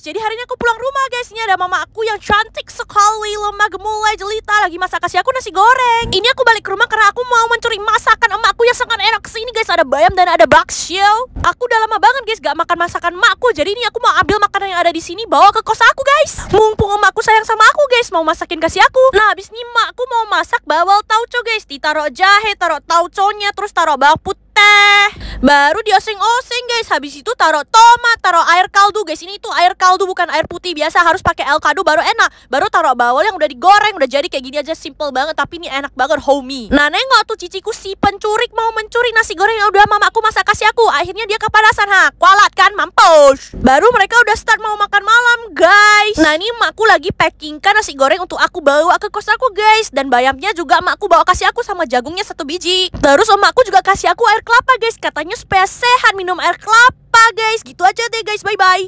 guys Jadi hari ini aku pulang rumah guys Ini ada mama aku yang cantik sekali Lemah gemulai jelita Lagi masak kasih aku nasi goreng Ini aku balik ke rumah karena aku mau mencuri masakan emakku yang sangat enak Sini guys ada bayam dan ada bakso Aku udah lama banget guys gak makan masakan emakku Jadi ini aku mau ambil makanan yang ada di sini Bawa ke kos aku guys Mumpung emakku sayang sama aku guys Mau masakin kasih aku Nah habis ini emakku mau masak bawal tauco guys Ditaruh jahe, taruh tauconya Terus taruh bawang putih teh. Baru dioseng-oseng guys. Habis itu taruh tomat, taruh air kaldu guys. Ini tuh air kaldu bukan air putih biasa. Harus pakai el kaldu baru enak. Baru taruh bawal yang udah digoreng, udah jadi kayak gini aja simple banget. Tapi ini enak banget homie. Nah nengok tuh ciciku si pencurik mau mencuri nasi goreng yang udah mamaku masak kasih aku. Akhirnya dia kepanasan ha. kuala kan mampus baru mereka udah start mau makan malam guys nah ini makku lagi packing packingkan nasi goreng untuk aku bawa ke kos aku guys dan bayamnya juga makku bawa kasih aku sama jagungnya satu biji terus omakku juga kasih aku air kelapa guys katanya supaya sehat minum air kelapa guys gitu aja deh guys bye bye